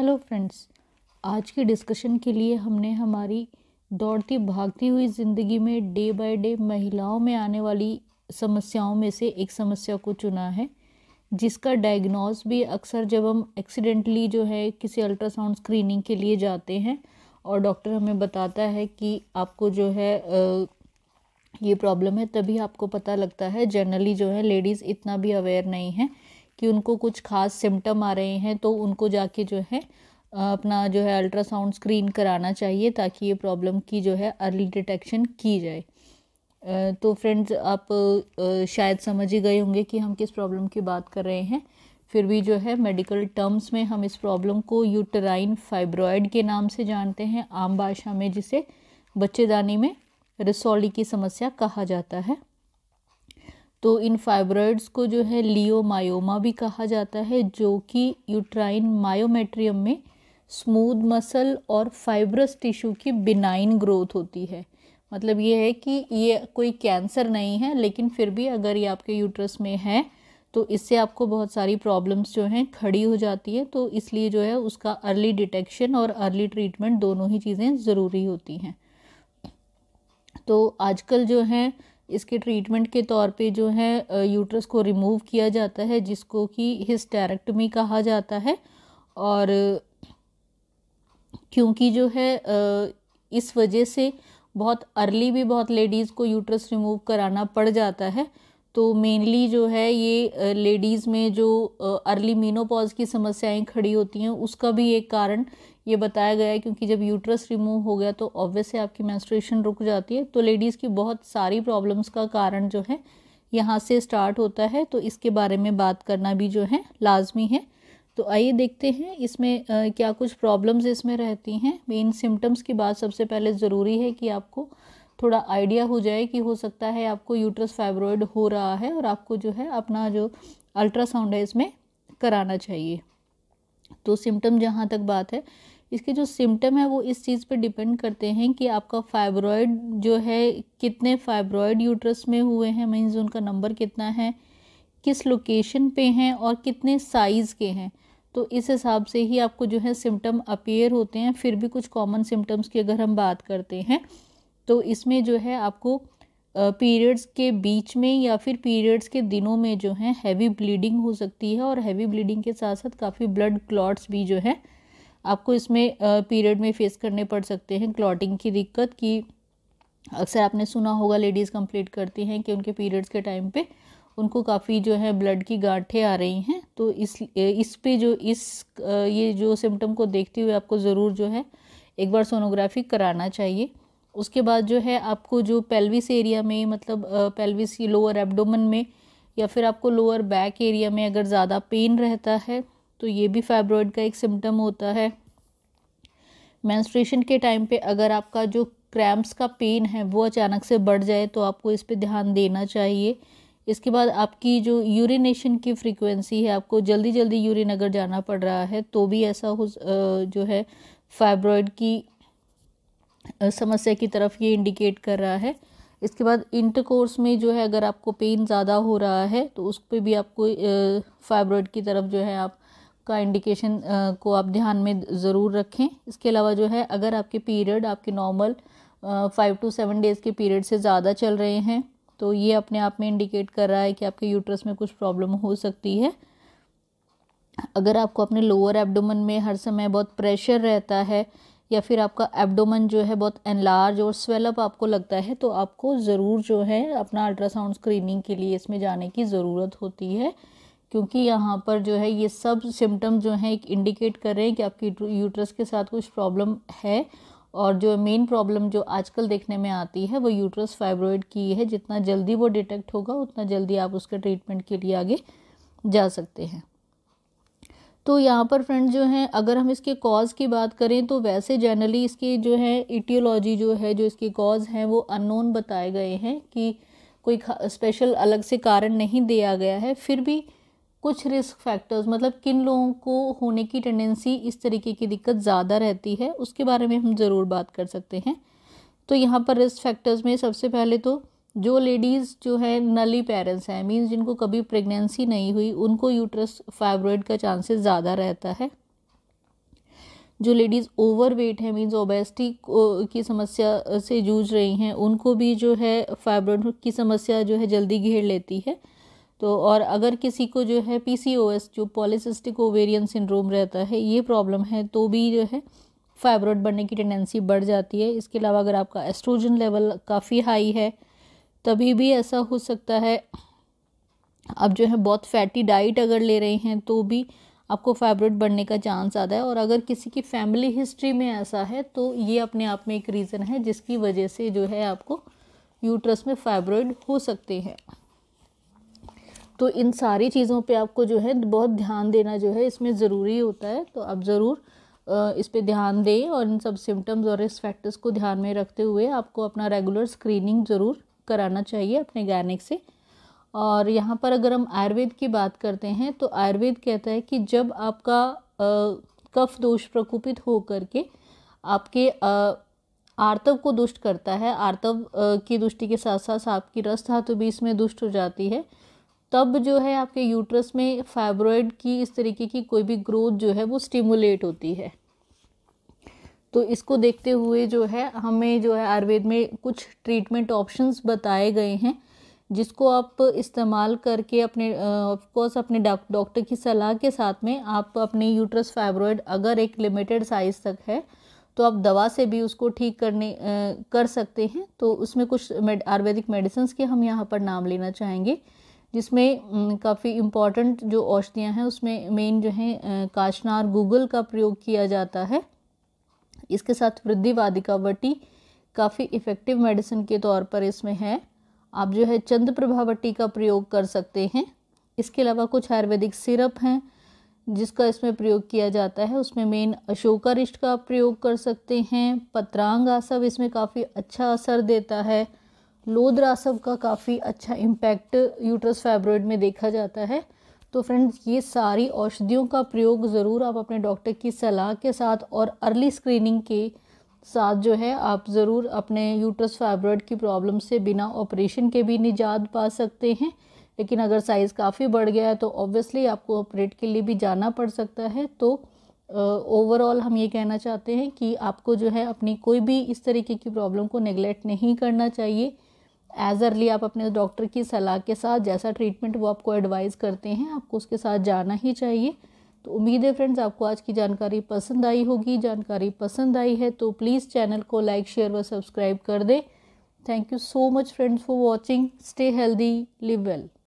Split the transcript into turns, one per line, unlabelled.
hello friends आज के discussion के लिए हमने हमारी दौड़ती भागती हुई ज़िंदगी में डे बाय डे महिलाओं में आने वाली समस्याओं में से एक समस्या को चुना है जिसका डायग्नोज भी अक्सर जब हम एक्सीडेंटली जो है किसी अल्ट्रासाउंड स्क्रीनिंग के लिए जाते हैं और डॉक्टर हमें बताता है कि आपको जो है ये प्रॉब्लम है तभी आपको पता लगता है जनरली जो है लेडीज़ इतना भी अवेयर नहीं है कि उनको कुछ खास सिम्टम आ रहे हैं तो उनको जाके जो है अपना जो है अल्ट्रासाउंड स्क्रीन कराना चाहिए ताकि ये प्रॉब्लम की जो है अर्ली डिटेक्शन की जाए तो फ्रेंड्स आप शायद समझ ही गए होंगे कि हम किस प्रॉब्लम की बात कर रहे हैं फिर भी जो है मेडिकल टर्म्स में हम इस प्रॉब्लम को यूटराइन फाइब्रॉयड के नाम से जानते हैं आम भाषा में जिसे बच्चेदानी में रसौली की समस्या कहा जाता है तो इन फाइब्रॉइड्स को जो है लियोमायोमा भी कहा जाता है जो कि यूट्राइन मायोमेट्रियम में स्मूद मसल और फाइब्रस टिश्यू की बिनाइन ग्रोथ होती है मतलब ये है कि ये कोई कैंसर नहीं है लेकिन फिर भी अगर ये आपके यूट्रस में है तो इससे आपको बहुत सारी प्रॉब्लम्स जो हैं खड़ी हो जाती है तो इसलिए जो है उसका अर्ली डिटेक्शन और अर्ली ट्रीटमेंट दोनों ही चीज़ें ज़रूरी होती हैं तो आजकल जो है इसके ट्रीटमेंट के तौर पे जो है यूट्रस को रिमूव किया जाता है जिसको कि हिस्टेरेक्टमी कहा जाता है और क्योंकि जो है इस वजह से बहुत अर्ली भी बहुत लेडीज़ को यूट्रस रिमूव कराना पड़ जाता है तो मेनली जो है ये लेडीज़ में जो अर्ली मीनोपॉज की समस्याएं खड़ी होती हैं उसका भी एक कारण ये बताया गया है क्योंकि जब यूट्रस रिमूव हो गया तो ऑब्वियस है आपकी मैंस्ट्रेशन रुक जाती है तो लेडीज़ की बहुत सारी प्रॉब्लम्स का कारण जो है यहाँ से स्टार्ट होता है तो इसके बारे में बात करना भी जो है लाजमी है तो आइए देखते हैं इसमें आ, क्या कुछ प्रॉब्लम्स इसमें रहती हैं मेन सिम्टम्स की बात सबसे पहले ज़रूरी है कि आपको थोड़ा आइडिया हो जाए कि हो सकता है आपको यूट्रस फाइब्रॉयड हो रहा है और आपको जो है अपना जो अल्ट्रासाउंड है इसमें कराना चाहिए तो सिम्टम जहाँ तक बात है इसके जो सिम्टम है वो इस चीज़ पे डिपेंड करते हैं कि आपका फाइब्रॉयड जो है कितने फाइब्रॉयड यूट्रस में हुए हैं मीन्स उनका नंबर कितना है किस लोकेशन पे हैं और कितने साइज़ के हैं तो इस हिसाब से ही आपको जो है सिम्टम अपेयर होते हैं फिर भी कुछ कॉमन सिम्टम्स की अगर हम बात करते हैं तो इसमें जो है आपको पीरियड्स के बीच में या फिर पीरियड्स के दिनों में जो है हैवी ब्लीडिंग हो सकती है और हैवी ब्लीडिंग के साथ साथ काफ़ी ब्लड क्लॉट्स भी जो है आपको इसमें पीरियड में फेस करने पड़ सकते हैं क्लॉटिंग की दिक्कत कि अक्सर आपने सुना होगा लेडीज़ कंप्लीट करती हैं कि उनके पीरियड्स के टाइम पे उनको काफ़ी जो है ब्लड की गांठें आ रही हैं तो इस इस पे जो इस ये जो सिम्टम को देखते हुए आपको ज़रूर जो है एक बार सोनोग्राफी कराना चाहिए उसके बाद जो है आपको जो पेल्विस एरिया में मतलब पेल्विस लोअर एबडोमन में या फिर आपको लोअर बैक एरिया में अगर ज़्यादा पेन रहता है तो ये भी फाइब्रॉयड का एक सिम्टम होता है मैंस्ट्रेशन के टाइम पे अगर आपका जो क्रैम्प्स का पेन है वो अचानक से बढ़ जाए तो आपको इस पर ध्यान देना चाहिए इसके बाद आपकी जो यूरिनेशन की फ्रीक्वेंसी है आपको जल्दी जल्दी यूरिन अगर जाना पड़ रहा है तो भी ऐसा हो जो है फाइब्रॉयड की समस्या की तरफ ये इंडिकेट कर रहा है इसके बाद इंटरकोर्स में जो है अगर आपको पेन ज़्यादा हो रहा है तो उस पर भी आपको फाइब्रॉयड की तरफ जो है आप का इंडिकेशन को आप ध्यान में ज़रूर रखें इसके अलावा जो है अगर आपके पीरियड आपके normal five to seven days के पीरियड से ज़्यादा चल रहे हैं तो ये अपने आप में इंडिकेट कर रहा है कि आपके यूट्रस में कुछ प्रॉब्लम हो सकती है अगर आपको अपने लोअर एब्डोमन में हर समय बहुत प्रेशर रहता है या फिर आपका एब्डोमन जो है बहुत एनलार्ज और स्वेलअप आपको लगता है तो आपको ज़रूर जो है अपना अल्ट्रासाउंड स्क्रीनिंग के लिए इसमें जाने की ज़रूरत होती है क्योंकि यहाँ पर जो है ये सब सिम्टम जो हैं एक इंडिकेट कर रहे हैं कि आपकी यूट्रस के साथ कुछ प्रॉब्लम है और जो मेन प्रॉब्लम जो आजकल देखने में आती है वो यूट्रस फाइब्रॉइड की है जितना जल्दी वो डिटेक्ट होगा उतना जल्दी आप उसके ट्रीटमेंट के लिए आगे जा सकते हैं तो यहाँ पर फ्रेंड जो हैं अगर हम इसके कॉज़ की बात करें तो वैसे जनरली इसके जो है इटियोलॉजी जो है जो इसके कॉज़ हैं वो अननोन बताए गए हैं कि कोई स्पेशल अलग से कारण नहीं दिया गया है फिर भी कुछ रिस्क फैक्टर्स मतलब किन लोगों को होने की टेंडेंसी इस तरीके की दिक्कत ज़्यादा रहती है उसके बारे में हम ज़रूर बात कर सकते हैं तो यहाँ पर रिस्क फैक्टर्स में सबसे पहले तो जो लेडीज़ जो है नली पेरेंट्स हैं मीन्स जिनको कभी प्रेगनेंसी नहीं हुई उनको यूट्रस फाइब्रॉइड का चांसेस ज़्यादा रहता है जो लेडीज़ ओवर वेट है मीन्स ओबेस्टी की समस्या से जूझ रही हैं उनको भी जो है फाइब्रॉइड की समस्या जो है जल्दी घेर लेती है तो और अगर किसी को जो है पीसीओएस जो पॉलिसिस्टिक ओवेरियन सिंड्रोम रहता है ये प्रॉब्लम है तो भी जो है फाइब्रॉड बनने की टेंडेंसी बढ़ जाती है इसके अलावा अगर आपका एस्ट्रोजन लेवल काफ़ी हाई है तभी भी ऐसा हो सकता है आप जो है बहुत फैटी डाइट अगर ले रहे हैं तो भी आपको फाइब्रॉइड बढ़ने का चांस आता है और अगर किसी की फैमिली हिस्ट्री में ऐसा है तो ये अपने आप में एक रीज़न है जिसकी वजह से जो है आपको यूट्रस में फाइब्रॉइड हो सकते हैं तो इन सारी चीज़ों पे आपको जो है बहुत ध्यान देना जो है इसमें ज़रूरी होता है तो आप ज़रूर इस पर ध्यान दें और इन सब सिम्टम्स और इस फैक्टर्स को ध्यान में रखते हुए आपको अपना रेगुलर स्क्रीनिंग ज़रूर कराना चाहिए अपने गैनिक से और यहाँ पर अगर हम आयुर्वेद की बात करते हैं तो आयुर्वेद कहता है कि जब आपका कफ दोष प्रकोपित हो करके आपके आर्तव को दुष्ट करता है आर्तव की दुष्टि के साथ साथ आपकी रस धातु भी इसमें दुष्ट हो जाती है तब जो है आपके यूट्रस में फाइब्रॉयड की इस तरीके की कोई भी ग्रोथ जो है वो स्टिमुलेट होती है तो इसको देखते हुए जो है हमें जो है आयुर्वेद में कुछ ट्रीटमेंट ऑप्शंस बताए गए हैं जिसको आप इस्तेमाल करके अपने ऑफकोर्स अपने डॉक्टर की सलाह के साथ में आप अपने यूट्रस फाइब्रॉयड अगर एक लिमिटेड साइज़ तक है तो आप दवा से भी उसको ठीक करने आ, कर सकते हैं तो उसमें कुछ आयुर्वेदिक मेडिसिन के हम यहाँ पर नाम लेना चाहेंगे जिसमें काफ़ी इम्पॉर्टेंट जो औषधियाँ हैं उसमें मेन जो है काशनार गूगल का प्रयोग किया जाता है इसके साथ वृद्धिवादिका वटी काफ़ी इफ़ेक्टिव मेडिसिन के तौर पर इसमें है आप जो है चंद प्रभावटी का प्रयोग कर सकते हैं इसके अलावा कुछ आयुर्वेदिक सिरप हैं जिसका इसमें प्रयोग किया जाता है उसमें मेन अशोकारिष्ट रिष्ट का प्रयोग कर सकते हैं पत्रांग आसव इसमें काफ़ी अच्छा असर देता है लोद्रासव का काफ़ी अच्छा इम्पैक्ट यूट्रस फाइब्रॉयड में देखा जाता है तो फ्रेंड्स ये सारी औषधियों का प्रयोग ज़रूर आप अपने डॉक्टर की सलाह के साथ और अर्ली स्क्रीनिंग के साथ जो है आप ज़रूर अपने यूट्रस फाइब्रॉयड की प्रॉब्लम से बिना ऑपरेशन के भी निजात पा सकते हैं लेकिन अगर साइज़ काफ़ी बढ़ गया है तो ऑब्वियसली आपको ऑपरेट के लिए भी जाना पड़ सकता है तो ओवरऑल uh, हम ये कहना चाहते हैं कि आपको जो है अपनी कोई भी इस तरीके की प्रॉब्लम को नेगलेक्ट नहीं करना चाहिए एज़ अर्ली आप अपने डॉक्टर की सलाह के साथ जैसा ट्रीटमेंट वो आपको एडवाइस करते हैं आपको उसके साथ जाना ही चाहिए तो उम्मीद है फ्रेंड्स आपको आज की जानकारी पसंद आई होगी जानकारी पसंद आई है तो प्लीज़ चैनल को लाइक शेयर व सब्सक्राइब कर दें thank you so much friends for watching stay healthy live well